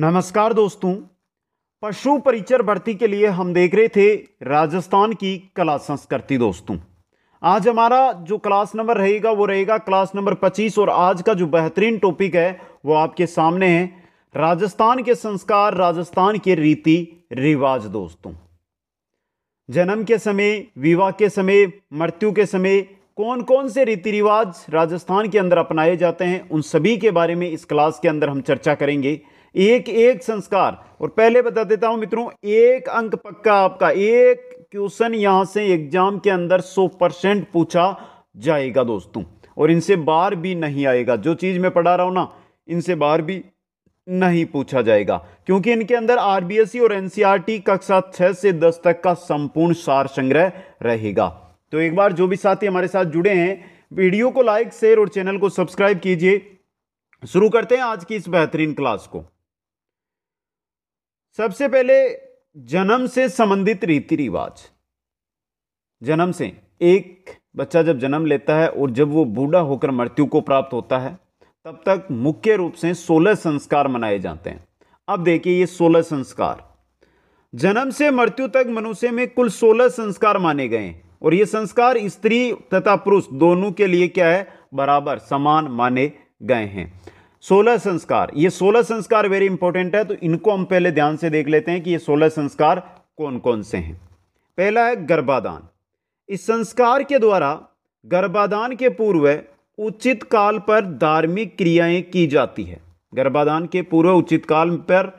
नमस्कार दोस्तों पशु परिचर भर्ती के लिए हम देख रहे थे राजस्थान की कला संस्कृति दोस्तों आज हमारा जो क्लास नंबर रहेगा वो रहेगा क्लास नंबर 25 और आज का जो बेहतरीन टॉपिक है वो आपके सामने है राजस्थान के संस्कार राजस्थान के रीति रिवाज दोस्तों जन्म के समय विवाह के समय मृत्यु के समय कौन कौन से रीति रिवाज राजस्थान के अंदर अपनाए जाते हैं उन सभी के बारे में इस क्लास के अंदर हम चर्चा करेंगे एक एक संस्कार और पहले बता देता हूं मित्रों एक अंक पक्का आपका एक क्वेश्चन यहां से एग्जाम के अंदर 100 परसेंट पूछा जाएगा दोस्तों और इनसे बार भी नहीं आएगा जो चीज़ मैं पढ़ा रहा हूं ना इनसे बार भी नहीं पूछा जाएगा क्योंकि इनके अंदर आरबीएससी और एनसीआरटी कक्षा छह से दस तक का संपूर्ण सार संग्रह रहेगा तो एक बार जो भी साथी हमारे साथ जुड़े हैं वीडियो को लाइक शेयर और चैनल को सब्सक्राइब कीजिए शुरू करते हैं आज की इस बेहतरीन क्लास को सबसे पहले जन्म से संबंधित रीति रिवाज जन्म से एक बच्चा जब जन्म लेता है और जब वो बूढ़ा होकर मृत्यु को प्राप्त होता है तब तक मुख्य रूप से सोलह संस्कार मनाए जाते हैं अब देखिए ये सोलह संस्कार जन्म से मृत्यु तक मनुष्य में कुल सोलह संस्कार माने गए हैं और ये संस्कार स्त्री तथा पुरुष दोनों के लिए क्या है बराबर समान माने गए हैं सोलह संस्कार ये सोलह संस्कार वेरी इंपॉर्टेंट है तो इनको हम पहले ध्यान से देख लेते हैं कि ये सोलह संस्कार कौन कौन से हैं पहला है गर्भाधान इस संस्कार के द्वारा गर्भाधान के पूर्व उचित काल पर धार्मिक क्रियाएं की जाती है गर्भाधान के पूर्व उचित काल पर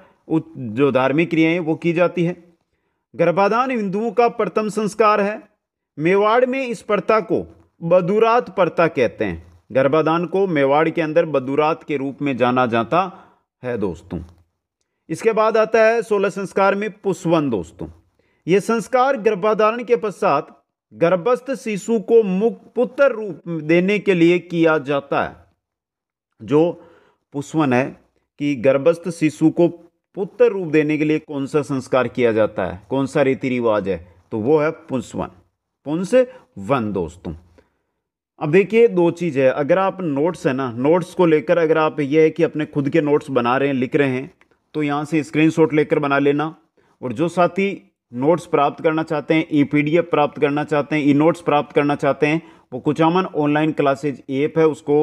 जो धार्मिक क्रियाएं वो की जाती है गर्भाधान हिंदुओं का प्रथम संस्कार है मेवाड़ में इस प्रथा को बदुरात प्रथा कहते हैं गर्भाधान को मेवाड़ के अंदर बदुरात के रूप में जाना जाता है दोस्तों इसके बाद आता है सोलह संस्कार में पुष्वन दोस्तों ये संस्कार गर्भाधारण के पश्चात गर्भस्थ शिशु को मुक्त पुत्र रूप देने के लिए किया जाता है जो पुष्वन है कि गर्भस्थ शिशु को पुत्र रूप देने के लिए कौन सा संस्कार किया जाता है कौन सा रीति रिवाज है तो वो है पुंसवन पुंस वन दोस्तों अब देखिए दो चीज़ है अगर आप नोट्स है ना नोट्स को लेकर अगर आप ये है कि अपने खुद के नोट्स बना रहे हैं लिख रहे हैं तो यहाँ से स्क्रीनशॉट लेकर बना लेना और जो साथी नोट्स प्राप्त करना चाहते हैं ई पी प्राप्त करना चाहते हैं ई नोट्स प्राप्त करना चाहते हैं वो कुचामन ऑनलाइन क्लासेज ऐप है उसको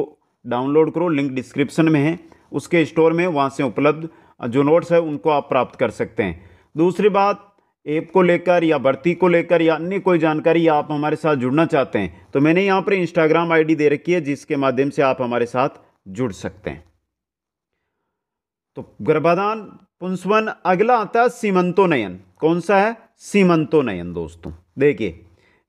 डाउनलोड करो लिंक डिस्क्रिप्शन में है उसके स्टोर में वहाँ से उपलब्ध जो नोट्स है उनको आप प्राप्त कर सकते हैं दूसरी बात ऐप को लेकर या भर्ती को लेकर या अन्य कोई जानकारी आप हमारे साथ जुड़ना चाहते हैं तो मैंने यहाँ पर इंस्टाग्राम आईडी दे रखी है जिसके माध्यम से आप हमारे साथ जुड़ सकते हैं तो गर्भाधान पुंसवन अगला आता है सीमंतोनयन कौन सा है सीमंतोनयन दोस्तों देखिए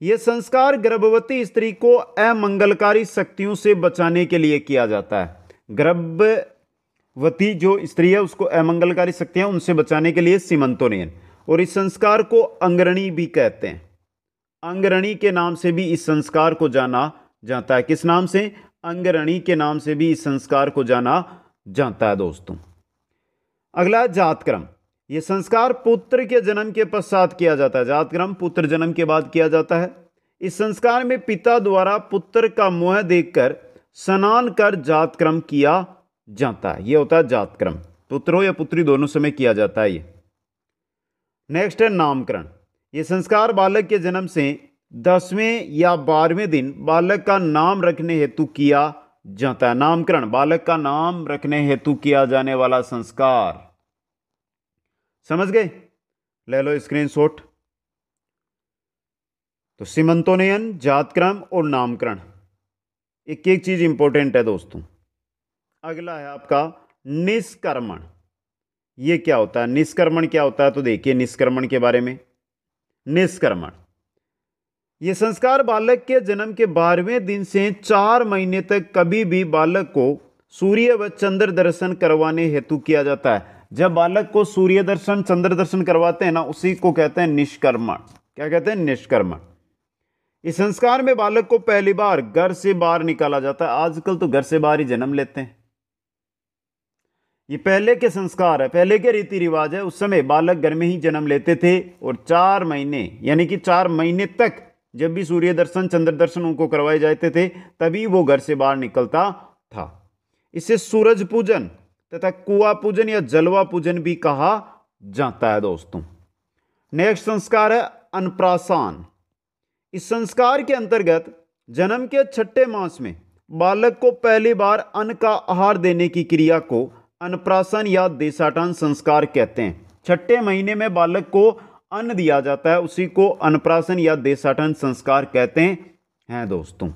यह संस्कार गर्भवती स्त्री को अमंगलकारी शक्तियों से बचाने के लिए किया जाता है गर्भवती जो स्त्री है उसको अमंगलकारी शक्तियां उनसे बचाने के लिए सीमंतोनयन और इस संस्कार को अंगरणी भी कहते हैं अंगरणी के नाम से भी इस संस्कार को जाना जाता है किस नाम से अंगरणी के नाम से भी इस संस्कार को जाना जाता है दोस्तों अगला जातक्रम यह संस्कार पुत्र के जन्म के पश्चात किया जाता है जातक्रम पुत्र जन्म के बाद किया जाता है इस संस्कार में पिता द्वारा पुत्र का मोह देखकर स्नान कर जातक्रम किया जाता है यह होता है जातक्रम पुत्र या पुत्री दोनों समय किया जाता है ये नेक्स्ट है नामकरण ये संस्कार बालक के जन्म से दसवें या बारहवें दिन बालक का नाम रखने हेतु किया जाता है नामकरण बालक का नाम रखने हेतु किया जाने वाला संस्कार समझ गए ले लो स्क्रीनशॉट तो सीमंतोनयन जातक्रम और नामकरण एक एक चीज इंपॉर्टेंट है दोस्तों अगला है आपका निष्कर्मण ये क्या होता है निष्कर्मण क्या होता है तो देखिए निष्कर्मण के बारे में निष्कर्मण ये संस्कार बालक के जन्म के बारहवें दिन से चार महीने तक कभी भी बालक को सूर्य व चंद्र दर्शन करवाने हेतु किया जाता है जब बालक को सूर्य दर्शन चंद्र दर्शन करवाते हैं ना उसी को कहते हैं निष्कर्मण क्या कहते हैं निष्कर्मण इस संस्कार में बालक को पहली बार घर से बाहर निकाला जाता है आजकल तो घर से बाहर ही जन्म लेते हैं ये पहले के संस्कार है पहले के रीति रिवाज है उस समय बालक घर में ही जन्म लेते थे और चार महीने यानी कि चार महीने तक जब भी सूर्य दर्शन चंद्र दर्शन उनको करवाए जाते थे तभी वो घर से बाहर निकलता था इसे सूरज पूजन तथा कुआ पूजन या जलवा पूजन भी कहा जाता है दोस्तों नेक्स्ट संस्कार है अनप्रासान इस संस्कार के अंतर्गत जन्म के छठे मास में बालक को पहली बार अन्न का आहार देने की क्रिया को अनप्राशन या देशाटन संस्कार कहते हैं छठे महीने में बालक को अन्न दिया जाता है उसी को अनप्राशन या देशाटन संस्कार कहते हैं हैं दोस्तों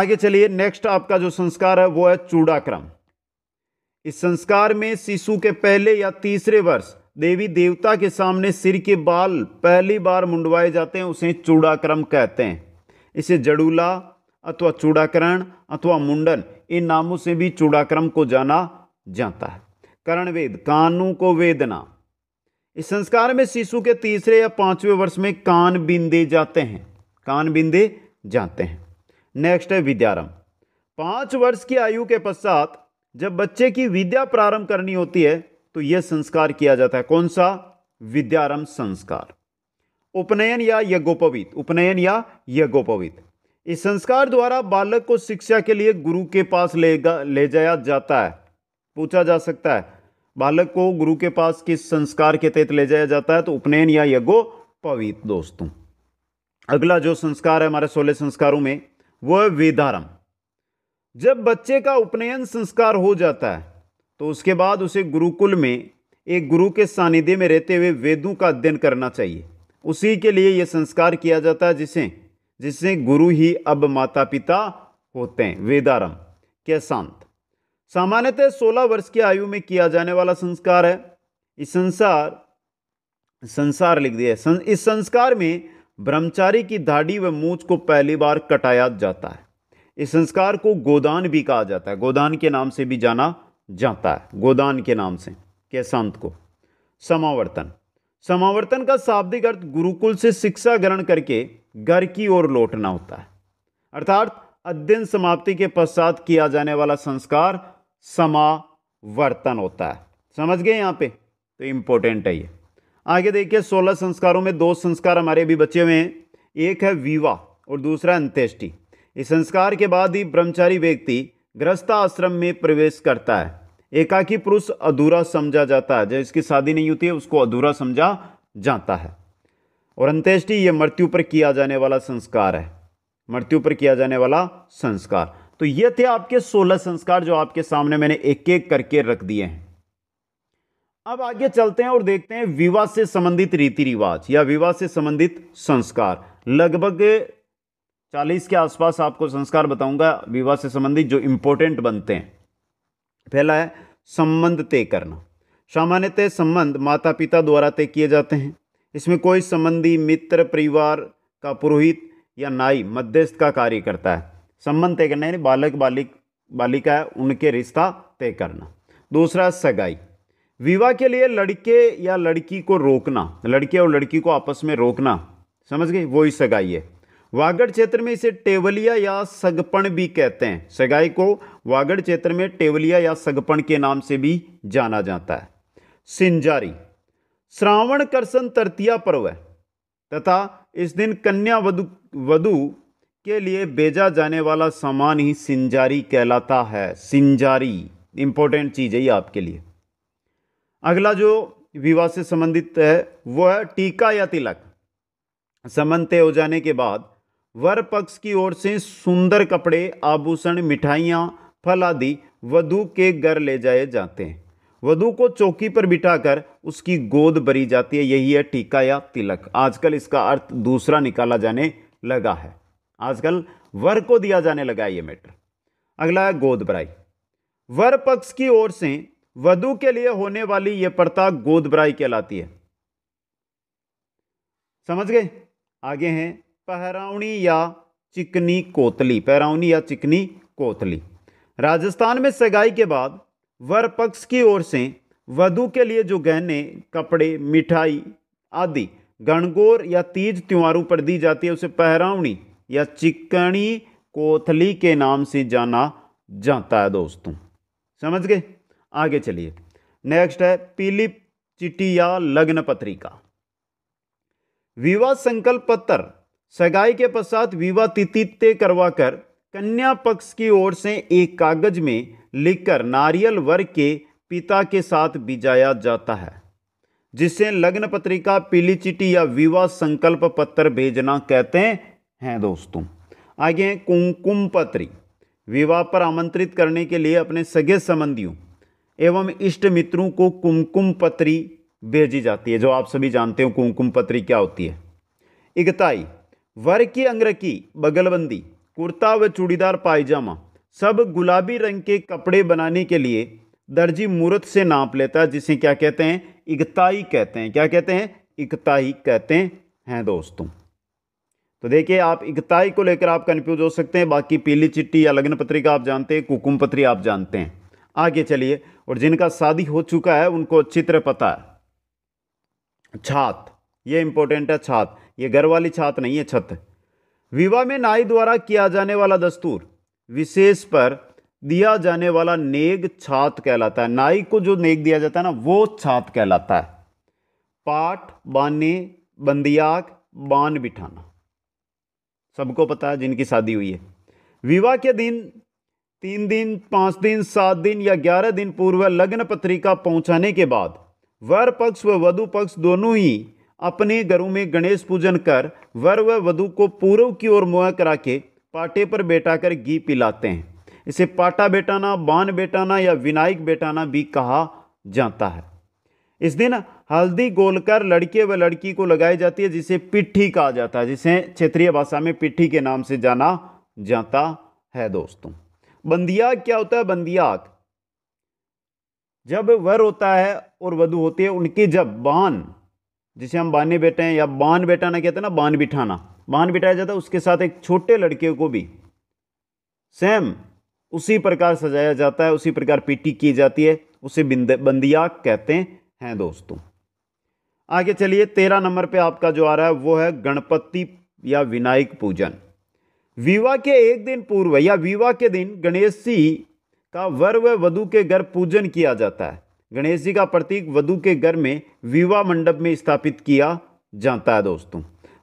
आगे चलिए नेक्स्ट आपका जो संस्कार है वो है चूड़ाक्रम इस संस्कार में शिशु के पहले या तीसरे वर्ष देवी देवता के सामने सिर के बाल पहली बार मुंडवाए जाते हैं उसे चूड़ाक्रम कहते हैं इसे जड़ूला अथवा चूड़ाकरण अथवा मुंडन इन नामों से भी चूड़ाक्रम को जाना जाता है करण वेद कानों को वेदना इस संस्कार में शिशु के तीसरे या पांचवें वर्ष में कान बिंदे जाते हैं कान बिंदे जाते हैं नेक्स्ट है विद्यारंभ पांच वर्ष की आयु के पश्चात जब बच्चे की विद्या प्रारंभ करनी होती है तो यह संस्कार किया जाता है कौन सा विद्यारंभ संस्कार उपनयन या यज्ञोपवीत उपनयन या यज्ञोपवीत इस संस्कार द्वारा बालक को शिक्षा के लिए गुरु के पास ले ले जाया जाता है पूछा जा सकता है बालक को गुरु के पास किस संस्कार के तहत ले जाया जाता है तो उपनयन या यज्ञो पवित दोस्तों अगला जो संस्कार है हमारे सोलह संस्कारों में वह वेदारम जब बच्चे का उपनयन संस्कार हो जाता है तो उसके बाद उसे गुरुकुल में एक गुरु के सानिध्य में रहते हुए वेदों का अध्ययन करना चाहिए उसी के लिए यह संस्कार किया जाता है जिसे जिससे गुरु ही अब माता पिता होते हैं वेदारम के शांत सामान्यतः 16 वर्ष की आयु में किया जाने वाला संस्कार है इस संसार संसार लिख दिया सं, इस संस्कार में ब्रह्मचारी की दाढ़ी व मूछ को पहली बार कटाया जाता है इस संस्कार को गोदान भी कहा जाता है गोदान के नाम से भी जाना जाता है गोदान के नाम से के संत को समावर्तन समावर्तन का शाब्दिक अर्थ गुरुकुल से शिक्षा ग्रहण करके घर की ओर लौटना होता है अर्थात अध्ययन समाप्ति के पश्चात किया जाने वाला संस्कार समावर्तन होता है समझ गए यहाँ पे तो इम्पोर्टेंट है ये आगे देखिए सोलह संस्कारों में दो संस्कार हमारे भी बचे हुए हैं एक है विवाह और दूसरा अंत्येष्टि इस संस्कार के बाद ही ब्रह्मचारी व्यक्ति ग्रस्ता आश्रम में प्रवेश करता है एकाकी पुरुष अधूरा समझा जाता है जो इसकी शादी नहीं होती है उसको अधूरा समझा जाता है और अंत्येष्टि ये मृत्यु पर किया जाने वाला संस्कार है मृत्यु पर किया जाने वाला संस्कार तो ये थे आपके सोलह संस्कार जो आपके सामने मैंने एक एक करके रख दिए हैं अब आगे चलते हैं और देखते हैं विवाह से संबंधित रीति रिवाज या विवाह से संबंधित संस्कार लगभग चालीस के आसपास आपको संस्कार बताऊंगा विवाह से संबंधित जो इंपॉर्टेंट बनते हैं पहला है संबंध तय करना सामान्यतः संबंध माता पिता द्वारा तय किए जाते हैं इसमें कोई संबंधी मित्र परिवार का पुरोहित या नाई मध्यस्थ का कार्य करता है संबंध तय करना यानी बालक बालिक बालिका है उनके रिश्ता तय करना दूसरा सगाई विवाह के लिए लड़के या लड़की को रोकना लड़के और लड़की को आपस में रोकना समझ गए वही सगाई है वागड़ क्षेत्र में इसे टेवलिया या सगपण भी कहते हैं सगाई को वागड़ क्षेत्र में टेवलिया या सगपण के नाम से भी जाना जाता है सिंजारी श्रावण कर्सन तृतीया पर्व है तथा इस दिन कन्या वधु वधु के लिए भेजा जाने वाला सामान ही सिंजारी कहलाता है सिंजारी इंपॉर्टेंट चीज़ है ये आपके लिए अगला जो विवाह से संबंधित है वह है टीका या तिलक समन तय हो जाने के बाद वर पक्ष की ओर से सुंदर कपड़े आभूषण मिठाइयाँ फल आदि वधु के घर ले जाए जाते हैं वधु को चौकी पर बिठाकर उसकी गोद भरी जाती है यही है टीका या तिलक आजकल इसका अर्थ दूसरा निकाला जाने लगा है आजकल वर को दिया जाने लगा है ये मैटर अगला है गोद बराई वर पक्ष की ओर से वधु के लिए होने वाली यह प्रथा गोद बराई कहलाती है समझ गए आगे हैं पहरावनी या चिकनी कोतली पहरावनी या चिकनी कोतली राजस्थान में सगाई के बाद वर पक्ष की ओर से वधु के लिए जो गहने कपड़े मिठाई आदि गणगौर या तीज त्योहारों पर दी जाती है उसे पहरावनी या चिकनी कोथली के नाम से जाना जाता है दोस्तों समझ गए आगे चलिए नेक्स्ट है पीली चिट्ठी या लग्न पत्रिका विवाह संकल्प पत्र सगाई के पश्चात विवाह तिथि तय करवाकर कन्या पक्ष की ओर से एक कागज में लिखकर नारियल वर के पिता के साथ भिजाया जाता है जिसे लग्न पत्रिका पीली चिट्ठी या विवाह संकल्प पत्र भेजना कहते हैं दोस्तों आगे हैं कुमकुम पत्री विवाह पर आमंत्रित करने के लिए अपने सगे संबंधियों एवं इष्ट मित्रों को कुमकुम पत्री भेजी जाती है जो आप सभी जानते हो कुमकुम पत्री क्या होती है इगताई वर की अंग्र की बगलबंदी कुर्ता व चूड़ीदार पायजामा सब गुलाबी रंग के कपड़े बनाने के लिए दर्जी मूर्त से नाप लेता है जिसे क्या कहते हैं इकताई कहते हैं क्या कहते हैं इकताई कहते हैं दोस्तों तो देखिए आप इकताई को लेकर आप कन्फ्यूज हो सकते हैं बाकी पीली चिट्टी या लग्न पत्रिका आप जानते हैं कुकुम पत्री आप जानते हैं आगे चलिए और जिनका शादी हो चुका है उनको अच्छी तरह पता है छात ये इंपॉर्टेंट है छात ये घर वाली छात नहीं है छत विवाह में नाई द्वारा किया जाने वाला दस्तूर विशेष पर दिया जाने वाला नेग छात कहलाता है नाई को जो नेग दिया जाता है ना वो छात कहलाता है पाठ बाने बंदियाक बान बिठाना सबको पता है जिनकी शादी हुई है विवाह के दिन तीन दिन पाँच दिन सात दिन या ग्यारह दिन पूर्व लग्न पत्रिका पहुंचाने के बाद वर पक्ष व वधु पक्ष दोनों ही अपने घरों में गणेश पूजन कर वर व वधु को पूर्व की ओर मुआ करा के पाटे पर बैठा कर घी पिलाते हैं इसे पाटा बेटाना बान बेटाना या विनायक बेटाना भी कहा जाता है इस दिन हल्दी गोलकर लड़के व लड़की को लगाई जाती है जिसे पिट्ठी कहा जाता है जिसे क्षेत्रीय भाषा में पिट्ठी के नाम से जाना जाता है दोस्तों बंदियाग क्या होता है बंदियाग जब वर होता है और वधु होती है उनके जब बान जिसे हम बाने बेटे हैं या बान बेटाना कहते हैं ना बान बिठाना बान बिठाया जाता है उसके साथ एक छोटे लड़के को भी सेम उसी प्रकार सजाया जाता है उसी प्रकार पीटी की जाती है उसे बंदिया कहते हैं दोस्तों आगे चलिए तेरह नंबर पे आपका जो आ रहा है वो है गणपति या विनायक पूजन विवाह के एक दिन पूर्व या विवाह के दिन गणेश जी का वर व वधु के घर पूजन किया जाता है गणेश जी का प्रतीक वधु के घर में विवाह मंडप में स्थापित किया जाता है दोस्तों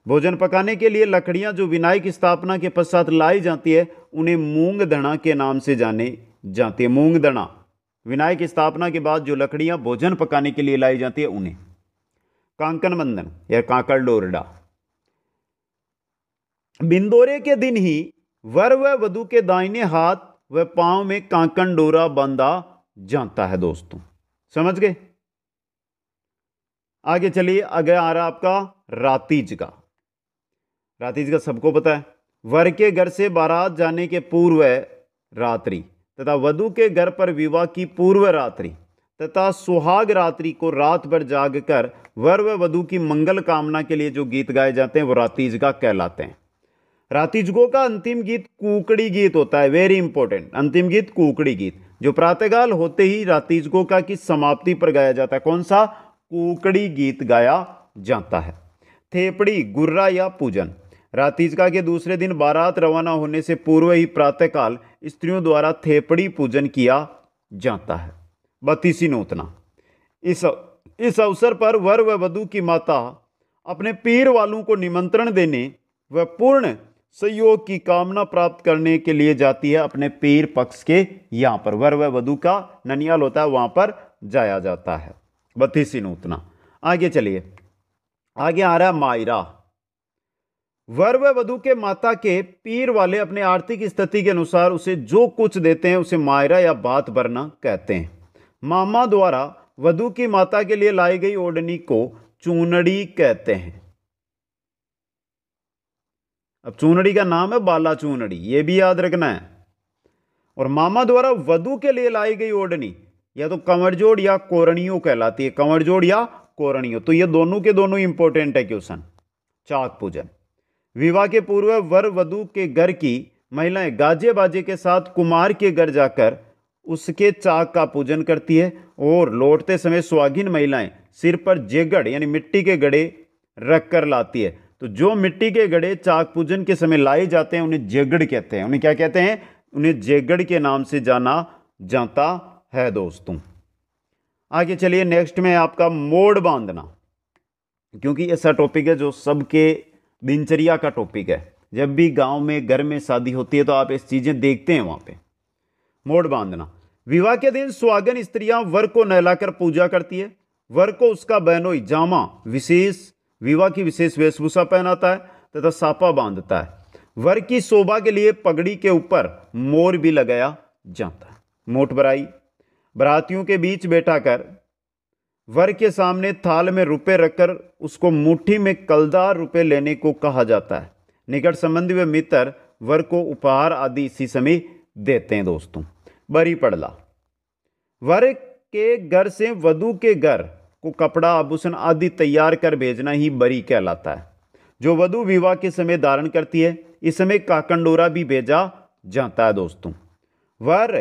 भोजन पकाने के लिए लकड़ियां जो विनायक स्थापना के पश्चात लाई जाती है उन्हें मूंग धना के नाम से जाने जाती है मूंग दणा विनायक स्थापना के बाद जो लकड़ियां भोजन पकाने के लिए लाई जाती है उन्हें कांकन बंधन या कांकड़ डोरडा बिंदोरे के दिन ही वर व वधु के दाहिने हाथ व पांव में कांकन डोरा बांधा जाता है दोस्तों समझ गए आगे चलिए आगे आ रहा आपका रातीज का रातीज का सबको पता है वर के घर से बारात जाने के पूर्व रात्रि तथा वधु के घर पर विवाह की पूर्व रात्रि तथा सुहाग रात्रि को रात भर जाग कर वर व वधु की मंगल कामना के लिए जो गीत गाए जाते हैं वो रातीज का कहलाते हैं रातीजगो का अंतिम गीत कुकड़ी गीत होता है वेरी इंपॉर्टेंट अंतिम गीत कुकड़ी गीत जो प्रातःकाल होते ही रातीजगो का की समाप्ति पर गाया जाता है कौन सा कुकड़ी गीत गाया जाता है थेपड़ी गुर्रा या पूजन रातीजका के दूसरे दिन बारात रवाना होने से पूर्व ही प्रातःकाल स्त्रियों द्वारा थेपड़ी पूजन किया जाता है बत्तीसी नोतना इस इस अवसर पर वर व वधु की माता अपने पीर वालों को निमंत्रण देने व पूर्ण सहयोग की कामना प्राप्त करने के लिए जाती है अपने पीर पक्ष के यहाँ पर वर वधु का ननियाल होता है वहाँ पर जाया जाता है बत्तीसी नूतना आगे चलिए आगे आ रहा है मायरा वर वधु के माता के पीर वाले अपने आर्थिक स्थिति के अनुसार उसे जो कुछ देते हैं उसे मायरा या बात भरना कहते हैं मामा द्वारा वधु की माता के लिए लाई गई ओढ़नी को चूनड़ी कहते हैं अब चूनड़ी का नाम है बाला चूनड़ी ये भी याद रखना है और मामा द्वारा वधु के लिए लाई गई ओढ़नी या तो कंवरजोड़ या कोरणियों कहलाती है कंवरजोड़ या कोरणियों तो ये दोनों के दोनों इंपॉर्टेंट है क्वेश्चन चाक पूजन विवाह के पूर्व वर वधु के घर की महिलाएं गाजे बाजे के साथ कुमार के घर जाकर उसके चाक का पूजन करती है और लौटते समय सुहागिन महिलाएं सिर पर जेगड़ यानी मिट्टी के गड़े रख कर लाती है तो जो मिट्टी के गड़े चाक पूजन के समय लाए जाते हैं उन्हें जेगड़ कहते हैं उन्हें क्या कहते हैं उन्हें जेगड़ के नाम से जाना जाता है दोस्तों आगे चलिए नेक्स्ट में आपका मोड़ बांधना क्योंकि ऐसा टॉपिक है जो सबके दिनचर्या का टॉपिक है जब भी गांव में घर में शादी होती है तो आप इस चीज़ें देखते हैं वहां पे मोड़ बांधना विवाह के दिन सुहागन स्त्रियां वर को नहलाकर पूजा करती है वर को उसका बहनोई जामा विशेष विवाह की विशेष वेशभूषा पहनाता है तथा सापा बांधता है वर की शोभा के लिए पगड़ी के ऊपर मोर भी लगाया जाता है मोट बराई बरातियों के बीच बैठा कर वर के सामने थाल में रुपए रखकर उसको मुट्ठी में कलदार रुपए लेने को कहा जाता है निकट संबंधी व मित्र वर को उपहार आदि इसी समय देते हैं दोस्तों बरी पड़ला वर के घर से वधु के घर को कपड़ा आभूषण आदि तैयार कर भेजना ही बरी कहलाता है जो वधु विवाह के समय धारण करती है इस समय काकंडोरा भी भेजा जाता है दोस्तों वर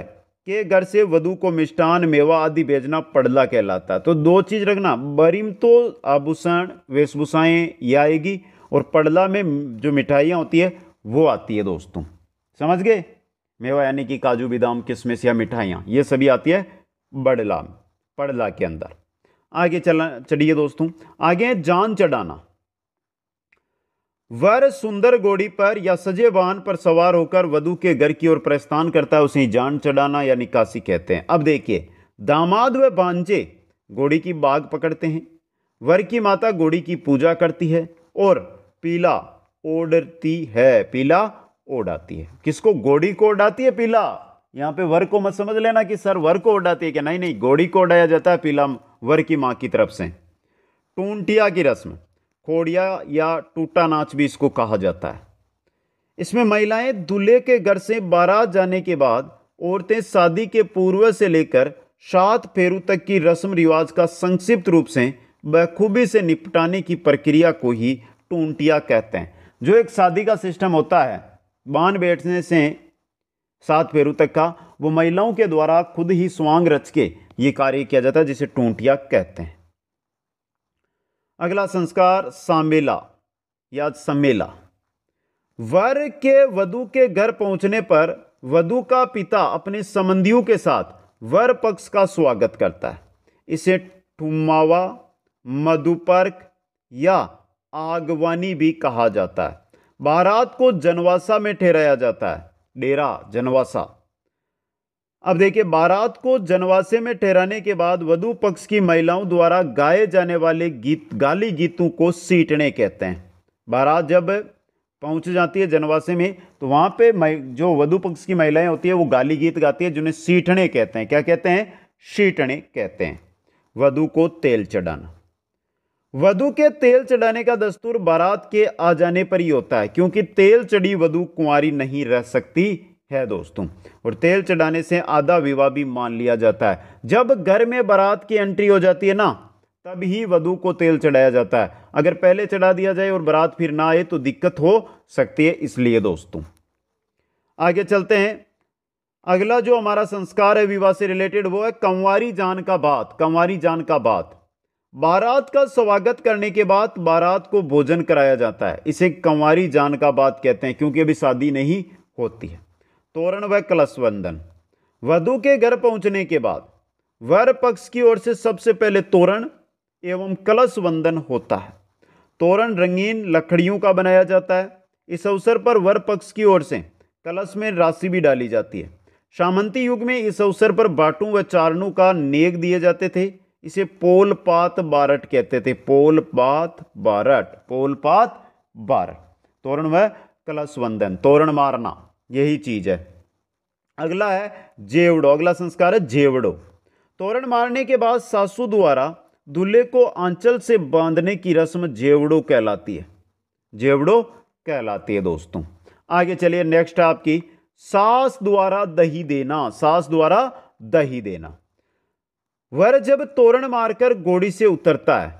के घर से वधु को मिष्ठान मेवा आदि भेजना पड़ला कहलाता है तो दो चीज़ रखना बरी में तो आभूषण वेशभूषाएँ ये आएगी और पड़ला में जो मिठाइयाँ होती है वो आती है दोस्तों समझ गए मेवा यानी कि काजू बादाम किसमिस या मिठाइयाँ ये सभी आती है बड़ला पड़ला के अंदर आगे चला चलिए दोस्तों आगे जान चढ़ाना वर सुंदर घोड़ी पर या सजे वाहन पर सवार होकर वधु के घर की ओर प्रस्थान करता है उसे जान चढ़ाना या निकासी कहते हैं अब देखिए दामाद व बांझे घोड़ी की बाघ पकड़ते हैं वर की माता घोड़ी की पूजा करती है और पीला ओढ़ती है पीला ओढ़ाती है किसको घोड़ी को ओढ़ाती है पीला यहाँ पे वर को मत समझ लेना कि सर वर को ओढ़ाती है क्या नहीं नहीं घोड़ी को ओढ़ाया जाता है पीला वर की माँ की तरफ से टूंटिया की रस्म खोड़िया या टूटा नाच भी इसको कहा जाता है इसमें महिलाएं दूल्हे के घर से बारात जाने के बाद औरतें शादी के पूर्व से लेकर सात फेरू तक की रस्म रिवाज का संक्षिप्त रूप से बखूबी से निपटाने की प्रक्रिया को ही टूंटिया कहते हैं जो एक शादी का सिस्टम होता है बांध बैठने से सात फेरू तक का वो महिलाओं के द्वारा खुद ही स्वांग रच के ये कार्य किया जाता है जिसे टोंटिया कहते हैं अगला संस्कार सामेला या समेला वर के वधु के घर पहुंचने पर वधु का पिता अपने संबंधियों के साथ वर पक्ष का स्वागत करता है इसे ठुमावा मधुपर्क या आगवानी भी कहा जाता है बारात को जनवासा में ठहराया जाता है डेरा जनवासा अब देखिए बारात को जनवासे में ठहराने के बाद वधु पक्ष की महिलाओं द्वारा गाए जाने वाले गीत गाली गीतों को सीटने कहते हैं बारात जब पहुंच जाती है जनवासे में तो वहाँ पे जो वधु पक्ष की महिलाएं होती है वो गाली गीत गाती है जिन्हें सीटने कहते हैं क्या कहते हैं सीटने कहते हैं वधु को तेल चढ़ाना वधु के तेल चढ़ाने का दस्तूर बारात के आ जाने पर ही होता है क्योंकि तेल चढ़ी वधु कुंवारी नहीं रह सकती है दोस्तों और तेल चढ़ाने से आधा विवाह भी मान लिया जाता है जब घर में बारात की एंट्री हो जाती है ना तब ही वधु को तेल चढ़ाया जाता है अगर पहले चढ़ा दिया जाए और बारात फिर ना आए तो दिक्कत हो सकती है इसलिए दोस्तों आगे चलते हैं अगला जो हमारा संस्कार है विवाह से रिलेटेड वो है कंवारी जान का बात कंवारी जान का बात बारात का स्वागत करने के बाद बारात को भोजन कराया जाता है इसे कंवारी जान का बात कहते हैं क्योंकि अभी शादी नहीं होती है तोरण व वंदन वधु के घर पहुंचने के बाद वर पक्ष की ओर से सबसे पहले तोरण एवं कलश वंदन होता है तोरण रंगीन लकड़ियों का बनाया जाता है इस अवसर पर वर पक्ष की ओर से कलश में राशि भी डाली जाती है सामंती युग में इस अवसर पर बाटू व चारणों का नेग दिए जाते थे इसे पोल पात बारट कहते थे पोल पात बारट पोल पात बारट तोरण व कलश वंदन तोरण मारना यही चीज़ है अगला है जेवड़ो अगला संस्कार है जेवड़ो तोरण मारने के बाद सासू द्वारा दूल्हे को आंचल से बांधने की रस्म जेवड़ो कहलाती है जेवड़ो कहलाती है दोस्तों आगे चलिए नेक्स्ट आपकी सास द्वारा दही देना सास द्वारा दही देना वर जब तोरण मारकर घोड़ी से उतरता है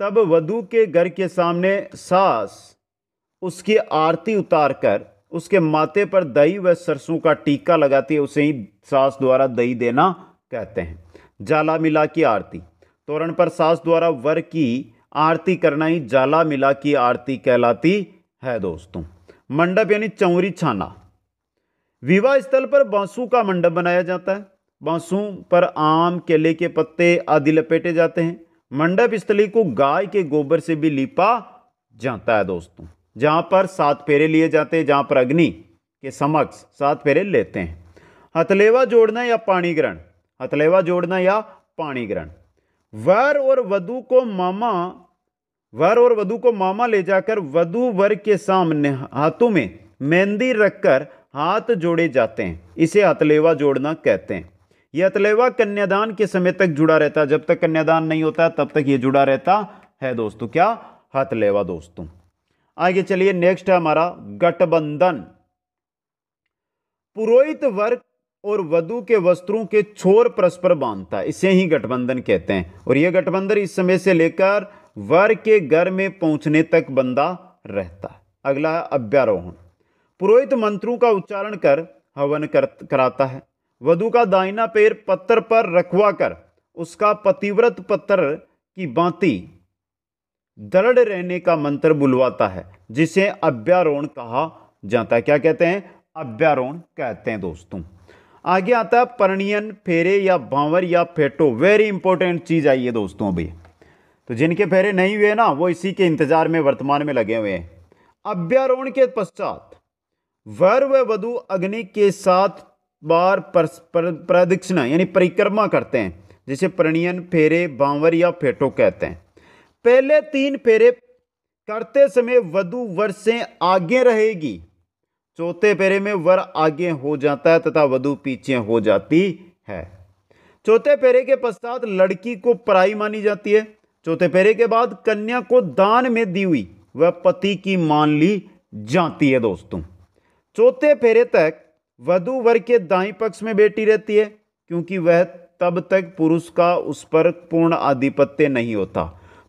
तब वधु के घर के सामने सास उसकी आरती उतारकर उसके माथे पर दही व सरसों का टीका लगाती है उसे ही सास द्वारा दही देना कहते हैं जाला मिला की आरती तोरण पर सास द्वारा वर की आरती करना ही जाला मिला की आरती कहलाती है दोस्तों मंडप यानी चौरी छाना विवाह स्थल पर बांसू का मंडप बनाया जाता है बांसू पर आम केले के पत्ते आदि लपेटे जाते हैं मंडप स्थली को गाय के गोबर से भी लिपा जाता है दोस्तों जहाँ पर सात फेरे लिए जाते हैं जहाँ पर अग्नि के समक्ष सात फेरे लेते हैं हथलेवा जोड़ना या पाणी ग्रहण हथलेवा जोड़ना या पाणी ग्रहण वर और वधु को मामा वर और वधु को मामा ले जाकर वधु वर के सामने हाथों में मेहंदी रखकर हाथ जोड़े जाते हैं इसे हथलेवा जोड़ना कहते हैं यह हथलेवा कन्यादान के समय तक जुड़ा रहता है जब तक कन्यादान नहीं होता तब तक ये जुड़ा रहता है दोस्तों क्या हथलेवा दोस्तों आगे चलिए नेक्स्ट है हमारा गठबंधन पुरोहित वर्ग और वधु के वस्त्रों के छोर परस्पर बांधता है इसे ही गठबंधन कहते हैं और यह गठबंधन इस समय से लेकर वर के घर में पहुंचने तक बंदा रहता है अगला है अभ्यारोहण पुरोहित मंत्रों का उच्चारण कर हवन कर, कराता है वधु का दाहिना पैर पत्थर पर रखवा कर उसका पतिव्रत पत्थर की बांति दृढ़ रहने का मंत्र बुलवाता है जिसे अभ्यारोहण कहा जाता है क्या कहते हैं अभ्यारोहण कहते हैं दोस्तों आगे आता है परणियन फेरे या भावर या फेटो वेरी इंपॉर्टेंट चीज़ आई है दोस्तों अभी तो जिनके फेरे नहीं हुए ना वो इसी के इंतजार में वर्तमान में लगे हुए हैं अभ्यारोहण के पश्चात वर व वधु अग्नि के साथ बार प्रदक्षिणा यानी परिक्रमा करते हैं जिसे प्रणियन फेरे बांवर या फेटो कहते हैं पहले तीन फेरे करते समय वधु वर से आगे रहेगी चौथे फेरे में वर आगे हो जाता है तथा वधु पीछे हो जाती है चौथे फेरे के पश्चात लड़की को पराई मानी जाती है चौथे फेरे के बाद कन्या को दान में दी हुई वह पति की मान ली जाती है दोस्तों चौथे फेरे तक वधु वर के दाई पक्ष में बेटी रहती है क्योंकि वह तब तक पुरुष का उस पर पूर्ण आधिपत्य नहीं होता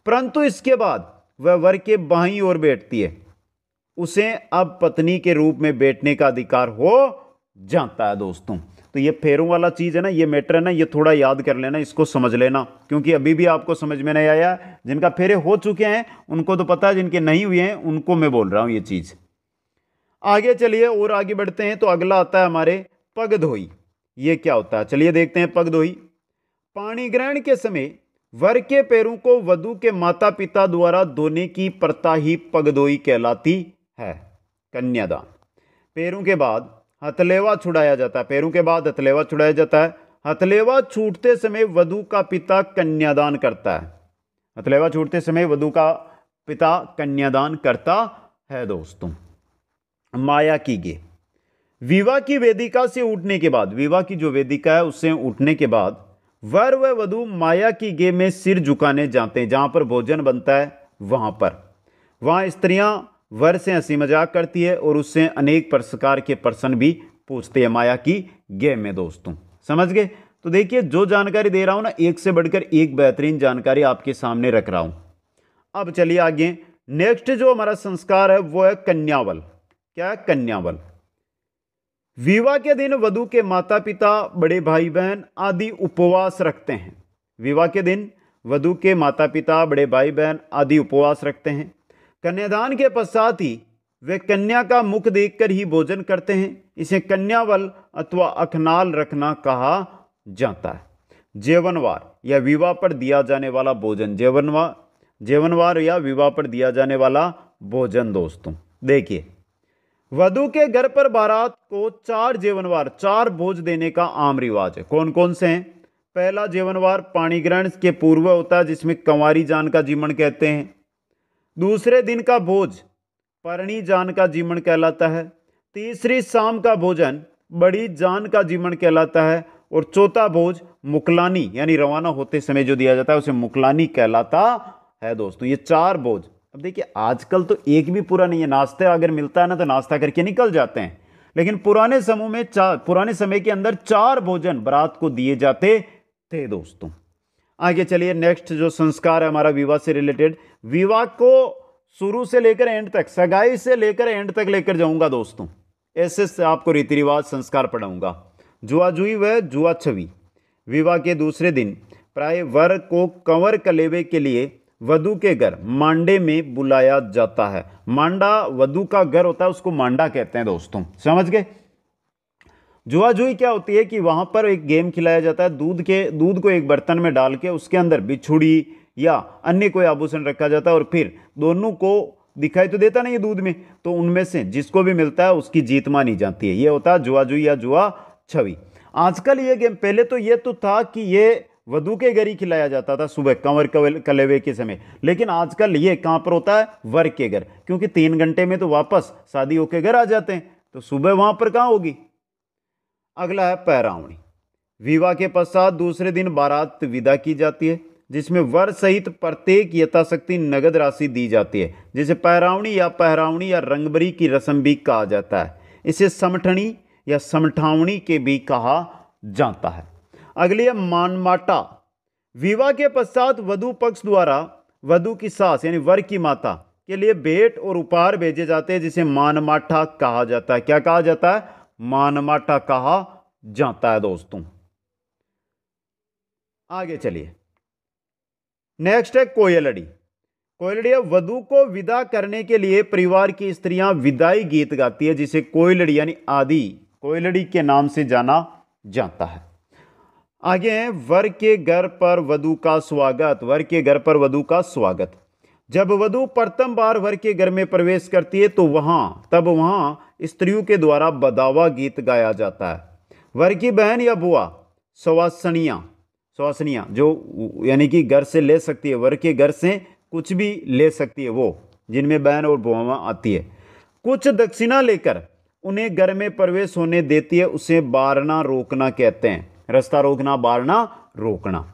परंतु इसके बाद वह वर के बाहीं ओर बैठती है उसे अब पत्नी के रूप में बैठने का अधिकार हो जाता है दोस्तों तो ये फेरों वाला चीज़ है ना ये मैटर है ना ये थोड़ा याद कर लेना इसको समझ लेना क्योंकि अभी भी आपको समझ में नहीं आया जिनका फेरे हो चुके हैं उनको तो पता है जिनके नहीं हुए हैं उनको मैं बोल रहा हूं ये चीज़ आगे चलिए और आगे बढ़ते हैं तो अगला आता है हमारे पग धोई ये क्या होता है चलिए देखते हैं पग धोई ग्रहण के समय वर के पैरों को वधु के माता पिता द्वारा धोने की प्रथा ही पगदोई कहलाती है कन्यादान पैरों के बाद हथलेवा छुड़ाया जाता है पैरों के बाद हथलेवा छुड़ाया जाता है हथलेवा छूटते समय वधु का पिता कन्यादान करता है हथलेवा छूटते समय वधु का पिता कन्यादान करता है दोस्तों माया की गे विवाह की वेदिका से उठने के बाद विवाह की जो वेदिका है उससे उठने के बाद वर व वधु माया की गेम में सिर झुकाने जाते हैं जहाँ पर भोजन बनता है वहाँ पर वहाँ स्त्रियाँ वर से हंसी मजाक करती है और उससे अनेक प्रकार के प्रश्न भी पूछते हैं माया की गेम में दोस्तों समझ गए तो देखिए जो जानकारी दे रहा हूँ ना एक से बढ़कर एक बेहतरीन जानकारी आपके सामने रख रहा हूँ अब चलिए आगे नेक्स्ट जो हमारा संस्कार है वो है कन्यावल क्या है कन्यावल विवाह के दिन वधु के माता पिता बड़े भाई बहन आदि उपवास रखते हैं विवाह के दिन वधु के माता पिता बड़े भाई बहन आदि उपवास रखते हैं कन्यादान के पश्चात ही वे कन्या का मुख देखकर ही भोजन करते हैं इसे कन्यावल अथवा अखनाल रखना कहा जाता है जेवनवार या विवाह पर दिया जाने वाला भोजन जेवनवा जेवनवार या विवाह पर दिया जाने वाला भोजन दोस्तों देखिए वधु के घर पर बारात को चार जेवनवार चार भोज देने का आम रिवाज है कौन कौन से हैं पहला जेवनवार पाणी ग्रहण के पूर्व होता है जिसमें कंवारी जान का जीवन कहते हैं दूसरे दिन का भोज परणी जान का जीवन कहलाता है तीसरी शाम का भोजन बड़ी जान का जीवन कहलाता है और चौथा भोज मुकलानी यानी रवाना होते समय जो दिया जाता है उसे मुकलानी कहलाता है दोस्तों ये चार भोज अब देखिए आजकल तो एक भी पूरा नहीं है नाश्ता अगर मिलता है ना तो नाश्ता करके निकल जाते हैं लेकिन पुराने समूह में चार पुराने समय के अंदर चार भोजन बरात को दिए जाते थे दोस्तों आगे चलिए नेक्स्ट जो संस्कार है हमारा विवाह से रिलेटेड विवाह को शुरू से लेकर एंड तक सगाई से लेकर एंड तक लेकर जाऊंगा दोस्तों ऐसे से आपको रीति रिवाज संस्कार पढ़ाऊंगा जुआ जुई व जुआ छवि विवाह के दूसरे दिन प्राय वर को कंवर कलेवे के लिए वधु के घर मांडे में बुलाया जाता है मांडा वधु का घर होता है उसको मांडा कहते हैं दोस्तों समझ गए जुआ जुई क्या होती है कि वहां पर एक गेम खिलाया जाता है दूध के दूध को एक बर्तन में डाल के उसके अंदर बिछुड़ी या अन्य कोई आभूषण रखा जाता है और फिर दोनों को दिखाई तो देता नहीं दूध में तो उनमें से जिसको भी मिलता है उसकी जीत मानी जाती है ये होता है जुआ जुई या जुआ छवि आजकल ये गेम पहले तो ये तो था कि ये वधु के घर ही खिलाया जाता था सुबह कंवर कलेवे के समय लेकिन आजकल ये कहाँ पर होता है वर के घर क्योंकि तीन घंटे में तो वापस शादी होकर घर आ जाते हैं तो सुबह वहाँ पर कहाँ होगी अगला है पैरावणी विवाह के पश्चात दूसरे दिन बारात विदा की जाती है जिसमें वर सहित प्रत्येक यथाशक्ति नगद राशि दी जाती है जिसे पैरावणी या पहरावणी या रंगबरी की रस्म भी कहा जाता है इसे समठणी या समठावणी के भी कहा जाता है अगली है मानमाटा विवाह के पश्चात वधु पक्ष द्वारा वधु की सास यानी वर की माता के लिए भेंट और उपहार भेजे जाते हैं जिसे मानमाठा कहा जाता है क्या कहा जाता है मानमाठा कहा जाता है दोस्तों आगे चलिए नेक्स्ट है कोयलड़ी कोयलड़ी वधु को विदा करने के लिए परिवार की स्त्रियां विदाई गीत गाती है जिसे कोयलड़ी यानी आदि कोयलड़ी के नाम से जाना जाता है आगे हैं वर के घर पर वधु का स्वागत वर के घर पर वधु का स्वागत जब वधु प्रथम बार वर के घर में प्रवेश करती है तो वहाँ तब वहाँ स्त्रियों के द्वारा बदावा गीत गाया जाता है वर की बहन या बुआ सवासनिया सवासनिया जो यानी कि घर से ले सकती है वर के घर से कुछ भी ले सकती है वो जिनमें बहन और बुआ आती है कुछ दक्षिणा लेकर उन्हें घर में प्रवेश होने देती है उसे बारना रोकना कहते हैं रास्ता रोकना बारना रोकना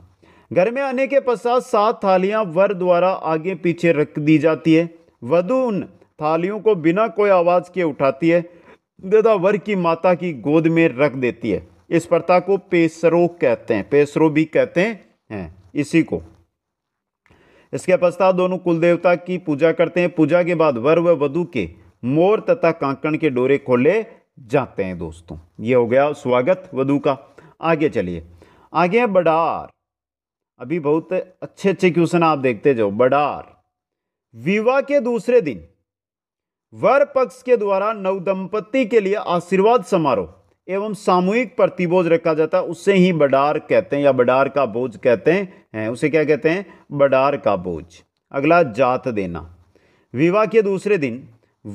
घर में आने के पश्चात सात थालियां वर द्वारा आगे पीछे रख दी जाती है वधु उन थालियों को बिना कोई आवाज के उठाती है तथा वर की माता की गोद में रख देती है इस प्रथा को पेसरो कहते हैं पेसरो भी कहते हैं इसी को इसके पश्चात दोनों कुल देवता की पूजा करते हैं पूजा के बाद वर व वधु के मोर तथा कांकण के डोरे खोले जाते हैं दोस्तों ये हो गया स्वागत वधु का आगे चलिए आगे है बडार अभी बहुत अच्छे अच्छे क्वेश्चन आप देखते जाओ बडार विवाह के दूसरे दिन वर पक्ष के द्वारा नवदंपति के लिए आशीर्वाद समारोह एवं सामूहिक प्रतिबोध रखा जाता है उसे ही बडार कहते हैं या बडार का बोझ कहते हैं उसे क्या कहते हैं बडार का बोझ अगला जात देना विवाह के दूसरे दिन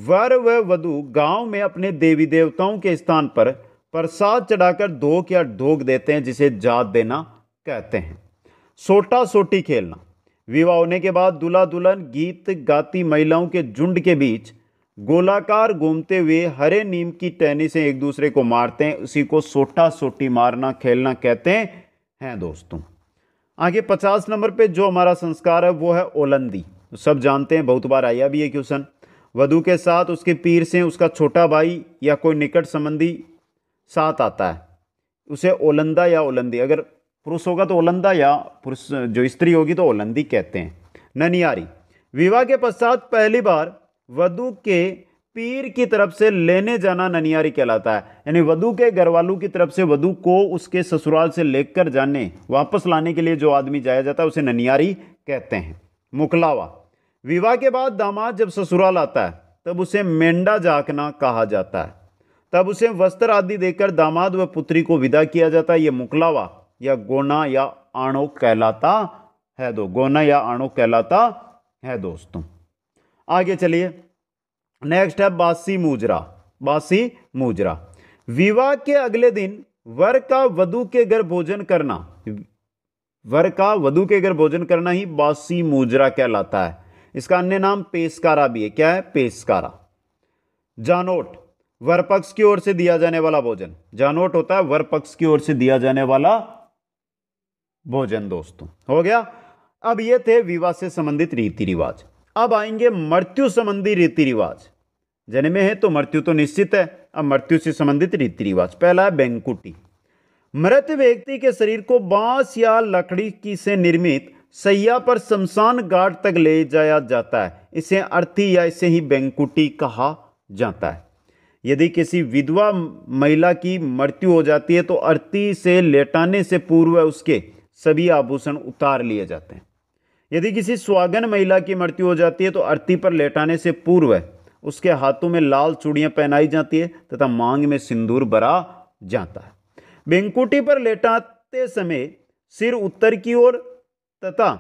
वर व वधु गांव में अपने देवी देवताओं के स्थान पर प्रसाद चढ़ाकर धोक या ढोक देते हैं जिसे जात देना कहते हैं सोटा सोटी खेलना विवाह होने के बाद दूल्हा दुल्हन गीत गाती महिलाओं के झुंड के बीच गोलाकार घूमते हुए हरे नीम की टहनी से एक दूसरे को मारते हैं उसी को सोटा सोटी मारना खेलना कहते हैं हैं दोस्तों आगे पचास नंबर पे जो हमारा संस्कार है वो है ओलंदी सब जानते हैं बहुत बार आया भी है क्वेश्चन वधु के साथ उसके पीर से उसका छोटा भाई या कोई निकट संबंधी साथ आता है उसे ओलंदा या ओलंदी अगर पुरुष होगा तो ओलंदा या पुरुष जो स्त्री होगी तो ओलंदी कहते हैं ननियारी विवाह के पश्चात पहली बार वधु के पीर की तरफ से लेने जाना ननियारी कहलाता है यानी वधु के घरवालों की तरफ से वधु को उसके ससुराल से लेकर जाने वापस लाने के लिए जो आदमी जाया जाता है उसे ननियारी कहते हैं मुकलावा विवाह के बाद दामाद जब ससुराल आता है तब उसे मेंढा जाकना कहा जाता है तब उसे वस्त्र आदि देकर दामाद व पुत्री को विदा किया जाता है ये मुकलावा या गोना या आणो कहलाता है दो गोना या आणो कहलाता है दोस्तों आगे चलिए नेक्स्ट है बासी मुजरा बासी मुजरा विवाह के अगले दिन वर का वधु के घर भोजन करना वर का वधु के घर भोजन करना ही बासी मुजरा कहलाता है इसका अन्य नाम पेशकारा भी है क्या है पेशकारा जानोट वरपक्ष की ओर से दिया जाने वाला भोजन जानोट होता है वरपक्ष की ओर से दिया जाने वाला भोजन दोस्तों हो गया अब ये थे विवाह से संबंधित रीति रिवाज अब आएंगे मृत्यु संबंधी रीति रिवाज जन्मे है तो मृत्यु तो निश्चित है अब मृत्यु से संबंधित रीति रिवाज पहला है बैंकुटी मृत व्यक्ति के शरीर को बांस या लकड़ी की से निर्मित सैया पर शमशान घाट तक ले जाया जाता है इसे अर्थी या इसे ही बैंकुटी कहा जाता है यदि किसी विधवा महिला की मृत्यु हो जाती है तो अर्थी से लेटाने से पूर्व उसके सभी आभूषण उतार लिए जाते हैं यदि किसी स्वागन महिला की मृत्यु हो जाती है तो अर्थी पर लेटाने से पूर्व उसके हाथों में लाल चूड़ियाँ पहनाई जाती है तथा मांग में सिंदूर भरा जाता है बेंकुटी पर लेटाते समय सिर उत्तर की ओर तथा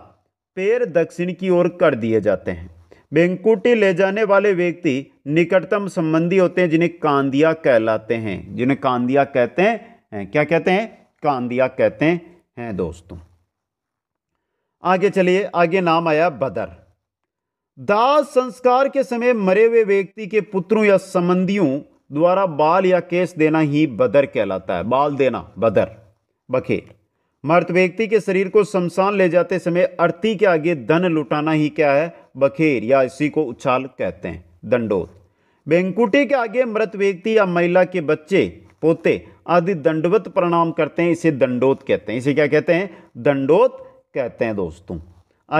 पैर दक्षिण की ओर कर दिए जाते हैं बेंकुटी ले जाने वाले व्यक्ति निकटतम संबंधी होते हैं जिन्हें कांदिया कहलाते हैं जिन्हें कांदिया कहते हैं क्या कहते हैं कांदिया कहते हैं दोस्तों आगे चलिए आगे नाम आया बदर दास संस्कार के समय मरे हुए व्यक्ति के पुत्रों या संबंधियों द्वारा बाल या केस देना ही बदर कहलाता है बाल देना बदर बखेर मृत व्यक्ति के शरीर को शमशान ले जाते समय अर्थी के आगे धन लुटाना ही क्या है बखेर या इसी को उछाल कहते हैं दंडोत बेंकुटी के आगे मृत व्यक्ति या महिला के बच्चे पोते आदि दंडवत प्रणाम करते हैं इसे दंडोत कहते हैं इसे क्या कहते हैं दंडोत कहते हैं दोस्तों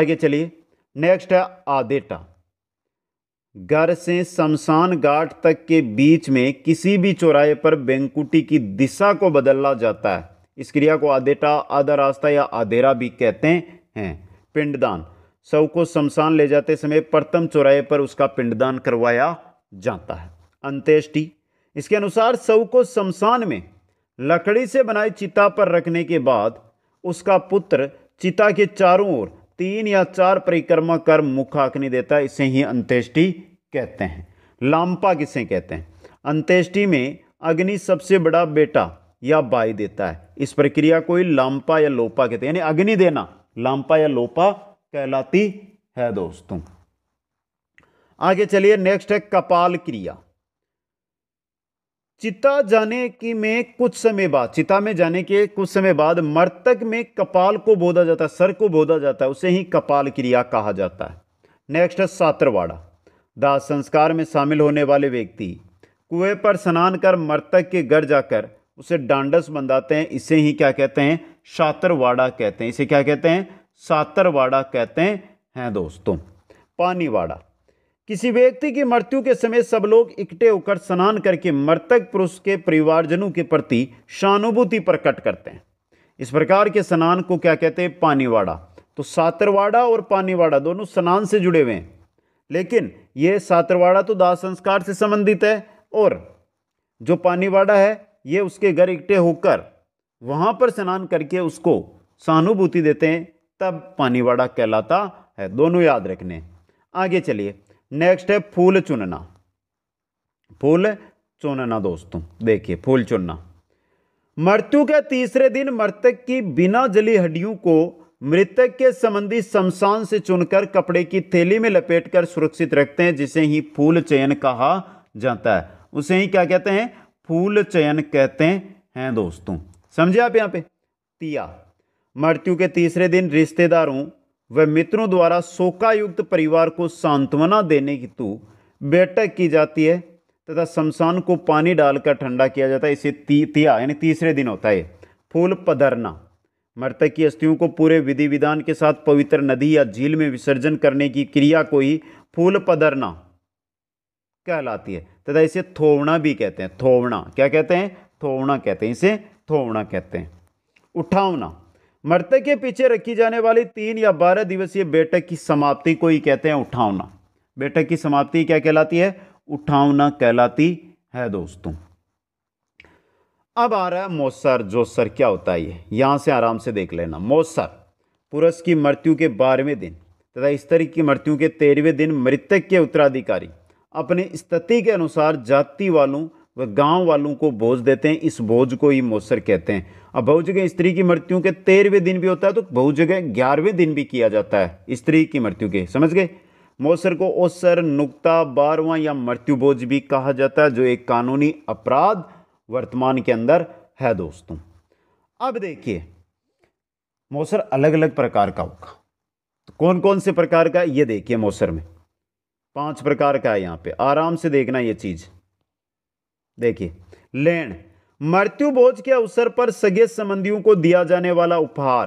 आगे चलिए नेक्स्ट है आदेटा घर से शमशान घाट तक के बीच में किसी भी चौराहे पर बेंकुटी की दिशा को बदला जाता है इस क्रिया को आदेटा आधा रास्ता या आधेरा भी कहते हैं पिंडदान शव को शमशान ले जाते समय प्रथम चौराहे पर उसका पिंडदान करवाया जाता है अंत्येष्टि इसके अनुसार शव को शमशान में लकड़ी से बनाई चिता पर रखने के बाद उसका पुत्र चिता के चारों ओर तीन या चार परिक्रमा कर मुखाग्नि देता है इसे ही अंत्येष्टि कहते हैं लाम्पा किसे कहते हैं अंत्येष्टि में अग्नि सबसे बड़ा बेटा या बाई देता है इस प्रक्रिया को ही लाम्पा या लोपा कहते हैं यानी अग्नि देना लाम्पा या लोपा कहलाती है दोस्तों आगे चलिए नेक्स्ट है कपाल क्रिया चिता जाने की में कुछ समय बाद चिता में जाने के कुछ समय बाद मृतक में कपाल को बोधा जाता है सर को बोधा जाता है उसे ही कपाल क्रिया कहा जाता है नेक्स्ट है सात्रवाड़ा दाह संस्कार में शामिल होने वाले व्यक्ति कुएं पर स्नान कर मृतक के घर जाकर उसे डांडस बंधाते हैं इसे ही क्या कहते हैं शात्रवाड़ा कहते हैं इसे क्या कहते हैं सातरवाड़ा कहते हैं दोस्तों पानीवाड़ा किसी व्यक्ति की मृत्यु के समय सब लोग इकट्ठे होकर स्नान करके मृतक पुरुष के परिवारजनों के प्रति सहानुभूति प्रकट करते हैं इस प्रकार के स्नान को क्या कहते हैं पानीवाड़ा तो सातरवाड़ा और पानीवाड़ा दोनों स्नान से जुड़े हुए हैं लेकिन ये सातरवाड़ा तो दाह संस्कार से संबंधित है और जो पानीवाड़ा है ये उसके घर इकट्ठे होकर वहाँ पर स्नान करके उसको सहानुभूति देते हैं तब पानीवाड़ा कहलाता है दोनों याद रखने आगे चलिए नेक्स्ट है फूल चुनना फूल चुनना दोस्तों देखिए फूल चुनना मृत्यु के तीसरे दिन मृतक की बिना जली हड्डियों को मृतक के संबंधी शमशान से चुनकर कपड़े की थैली में लपेटकर सुरक्षित रखते हैं जिसे ही फूल चयन कहा जाता है उसे ही क्या कहते हैं फूल चयन कहते हैं दोस्तों समझे आप यहाँ पे तिया मृत्यु के तीसरे दिन रिश्तेदारों व मित्रों द्वारा शोकायुक्त परिवार को सांत्वना देने हेतु तो बैठक की जाती है तथा शमशान को पानी डालकर ठंडा किया जाता है इसे ती तिया यानी तीसरे दिन होता है फूल पदरना मृतक की अस्थियों को पूरे विधि विधान के साथ पवित्र नदी या झील में विसर्जन करने की क्रिया को ही फूल पदरना कहलाती है तथा इसे थोवना भी कहते हैं थोवना क्या कहते हैं थोवना कहते हैं इसे थोवना कहते हैं उठावना मृतक के पीछे रखी जाने वाली तीन या बारह दिवसीय बैठक की समाप्ति को ही कहते हैं उठावना बैठक की समाप्ति क्या कहलाती है उठावना कहलाती है दोस्तों अब आ रहा है मोसर जोसर क्या होता है यहां से आराम से देख लेना मोसर पुरुष की मृत्यु के बारहवें दिन तथा स्त्री की मृत्यु के तेरहवें दिन मृतक के उत्तराधिकारी अपने स्थिति के अनुसार जाति वालों व गांव वालों को बोझ देते हैं इस बोझ को ही मोसर कहते हैं अब बहुत जगह स्त्री की मृत्यु के तेरहवें दिन भी होता है तो बहुत जगह ग्यारहवें दिन भी किया जाता है स्त्री की मृत्यु के समझ गए मोसर को ओसर नुक्ता बारवा या मृत्यु बोझ भी कहा जाता है जो एक कानूनी अपराध वर्तमान के अंदर है दोस्तों अब देखिए मोसर अलग अलग प्रकार का होगा तो कौन कौन से प्रकार का ये देखिए मोसर में पांच प्रकार का है यहां पे आराम से देखना ये चीज़ देखिए लेण मृत्यु भोज के अवसर पर सगे संबंधियों को दिया जाने वाला उपहार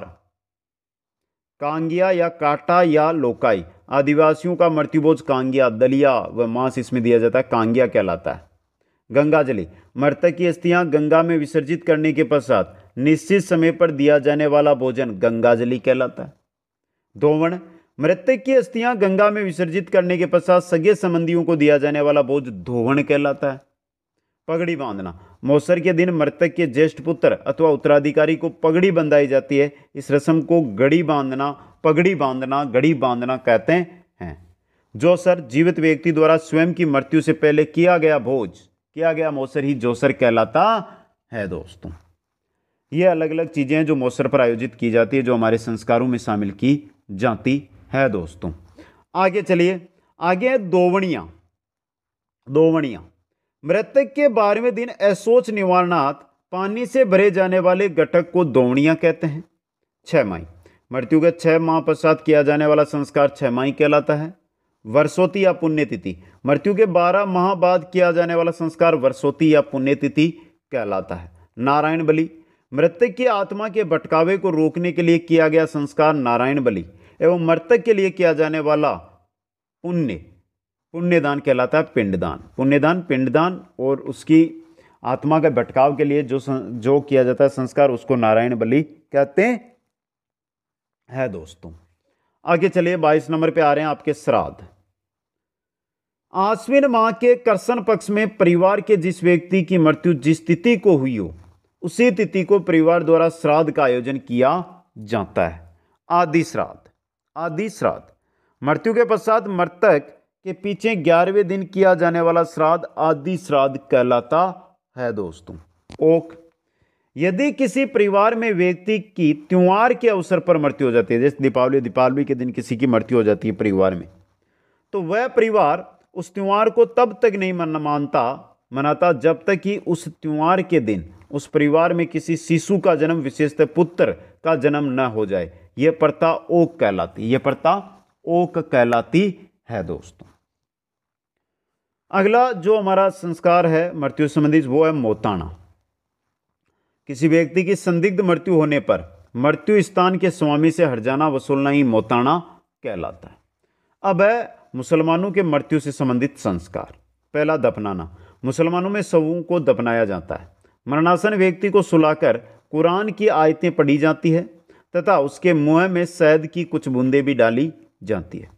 कांगिया या काटा या लोकाई आदिवासियों का मृत्युभोज कांगिया दलिया व मांस इसमें दिया जाता है कांगिया कहलाता है गंगाजली मृतक की अस्थियां गंगा में विसर्जित करने के पश्चात निश्चित समय पर दिया जाने वाला भोजन गंगाजली कहलाता है धोवण मृतक की अस्थियां गंगा में विसर्जित करने के पश्चात सगे संबंधियों को दिया जाने वाला भोज धोवण कहलाता है पगड़ी बांधना मौसर के दिन मृतक के ज्येष्ठ पुत्र अथवा उत्तराधिकारी को पगड़ी बंधाई जाती है इस रस्म को गड़ी बांधना पगड़ी बांधना गड़ी बांधना कहते हैं जोसर जीवित व्यक्ति द्वारा स्वयं की मृत्यु से पहले किया गया भोज किया गया मौसर ही जोसर कहलाता है दोस्तों ये अलग अलग चीज़ें हैं जो मौसर पर आयोजित की जाती है जो हमारे संस्कारों में शामिल की जाती है दोस्तों आगे चलिए आगे है दोवणियाँ दोवणियाँ मृतक के बारहवें दिन असोच निवारणार्थ पानी से भरे जाने वाले घटक को दौड़ियाँ कहते हैं छह माई मृत्यु के छः माह पश्चात किया जाने वाला संस्कार छह माई कहलाता है वर्षोती या पुण्यतिथि मृत्यु के बारह माह बाद किया जाने वाला संस्कार वर्षोती या पुण्यतिथि कहलाता है नारायण बलि मृतक की आत्मा के भटकावे को रोकने के लिए किया गया संस्कार नारायण बलि एवं मृतक के लिए किया जाने वाला पुण्य पुण्यदान कहलाता है पिंडदान पुण्यदान पिंडदान और उसकी आत्मा के भटकाव के लिए जो जो किया जाता है संस्कार उसको नारायण बलि कहते हैं दोस्तों आगे चलिए बाईस नंबर पे आ रहे हैं आपके श्राद्ध आश्विन माह के कर्षण पक्ष में परिवार के जिस व्यक्ति की मृत्यु जिस तिथि को हुई हो उसी तिथि को परिवार द्वारा श्राद्ध का आयोजन किया जाता है आदि श्राद्ध आदि श्राद्ध मृत्यु के पश्चात मृतक के पीछे ग्यारहवें दिन किया जाने वाला श्राद्ध आदि श्राद्ध कहलाता है दोस्तों ओक यदि किसी परिवार में व्यक्ति की त्यौहार के अवसर पर मृत्यु हो जाती है जैसे दीपावली दीपावली के दिन किसी की मृत्यु हो जाती है परिवार में तो वह परिवार उस त्यौहार को तब तक नहीं मन मानता मनाता जब तक कि उस त्यौहार के दिन उस परिवार में किसी शिशु का जन्म विशेषतः पुत्र का जन्म न हो जाए यह प्रथा ओक कहलाती यह प्रथा ओक कहलाती है दोस्तों अगला जो हमारा संस्कार है मृत्यु संबंधी वो है मोताना किसी व्यक्ति की संदिग्ध मृत्यु होने पर मृत्यु स्थान के स्वामी से हट जाना वसूलना ही मोताना कहलाता है अब है मुसलमानों के मृत्यु से संबंधित संस्कार पहला दफनाना मुसलमानों में सबों को दफनाया जाता है मरणासन व्यक्ति को सुलाकर कुरान की आयतें पढ़ी जाती है तथा उसके मुंह में सैद की कुछ बूंदें भी डाली जाती है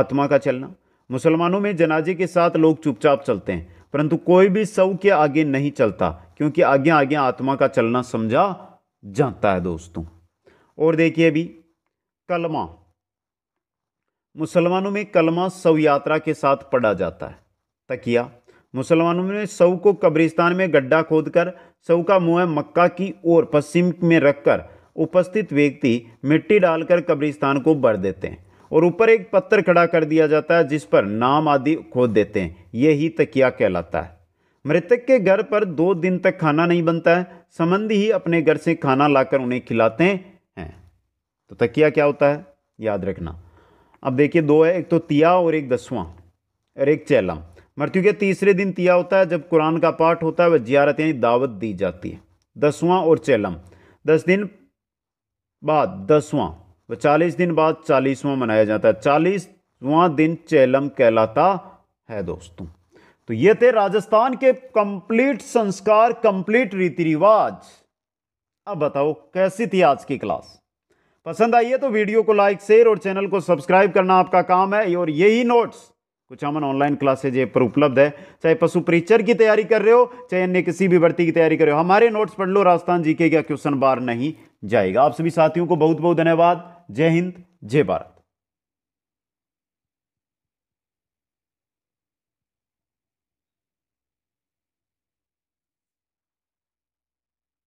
आत्मा का चलना मुसलमानों में जनाजे के साथ लोग चुपचाप चलते हैं परंतु कोई भी सब के आगे नहीं चलता क्योंकि आगे आगे आत्मा का चलना समझा जाता है दोस्तों और देखिए अभी कलमा मुसलमानों में कलमा सब यात्रा के साथ पढ़ा जाता है तकिया मुसलमानों ने शव को कब्रिस्तान में गड्ढा खोदकर शव का मुंह मक्का की ओर पश्चिम में रखकर उपस्थित व्यक्ति मिट्टी डालकर कब्रिस्तान को भर देते हैं और ऊपर एक पत्थर खड़ा कर दिया जाता है जिस पर नाम आदि खोद देते हैं यही तकिया कहलाता है मृतक के घर पर दो दिन तक खाना नहीं बनता है संबंधी ही अपने घर से खाना लाकर उन्हें खिलाते हैं तो तकिया क्या होता है याद रखना अब देखिए दो है एक तो तिया और एक दसवां और एक चैलम मृत्यु के तीसरे दिन तिया होता है जब कुरान का पाठ होता है वह जियारत यानी दावत दी जाती है दसवां और चैलम दस दिन बाद दसवां वो तो चालीस दिन बाद चालीसवां मनाया जाता है चालीसवां दिन चेलम कहलाता है दोस्तों तो ये थे राजस्थान के कंप्लीट संस्कार कंप्लीट रीति रिवाज अब बताओ कैसी थी आज की क्लास पसंद आई है तो वीडियो को लाइक शेयर और चैनल को सब्सक्राइब करना आपका काम है और यही नोट्स कुछ अमन ऑनलाइन क्लासेज ये पर उपलब्ध है चाहे पशु परिचर की तैयारी कर रहे हो चाहे अन्य किसी भी भर्ती की तैयारी कर रहे हो हमारे नोट्स पढ़ लो राजस्थान जीके का क्वेश्चन बार नहीं जाएगा आप सभी साथियों को बहुत बहुत धन्यवाद जय हिंद जय भारत